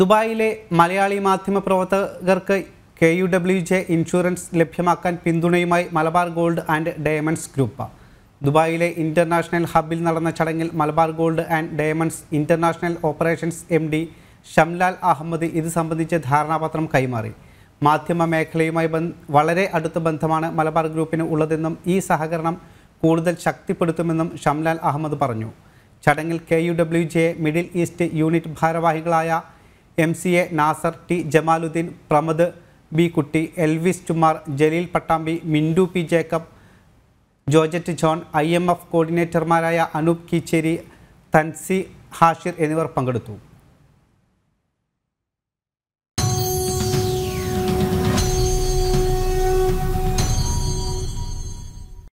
ദുബായിലെ മലയാളി മാധ്യമ പ്രവർത്തകർക്ക് K U W J insurance ലഭ്യമാക്കാൻ പിന്തുണയുമായി Malabar Gold and Diamonds group ദുബായിലെ ഇൻ്റർനാഷണൽ ഹബിൽ നടന്ന ചടങ്ങിൽ Malabar Gold and Diamonds international operations M D Shamlal Ahmed ഇത് സംബന്ധിച്ച് ധാരണാപത്രം കൈമാറി മാധ്യമ മേഖലയുമായി വളരെ അടുത്ത ബന്ധമാണ് മലബാർ ഗ്രൂപ്പിന് ഉള്ളതെന്നും ഈ സഹകരണം കൂടുതൽ ശക്തിപ്പെടുത്തുമെന്നും ഷംലാൽ അഹമ്മദ് പറഞ്ഞു ചടങ്ങിൽ K U W J Middle East unit ഭാരവാഹികളായ M C A Nasar T Jamaluddin Pramod B Kutty Elvis ടുമാർ Jaleel Pattambi Mindu P Jacob Jojet John I M F കോർഡിനേറ്റർമാരായ അനൂപ് കീച്ചേരി തൻസി ഹാഷിർ എന്നിവർ പങ്കെടുത്തു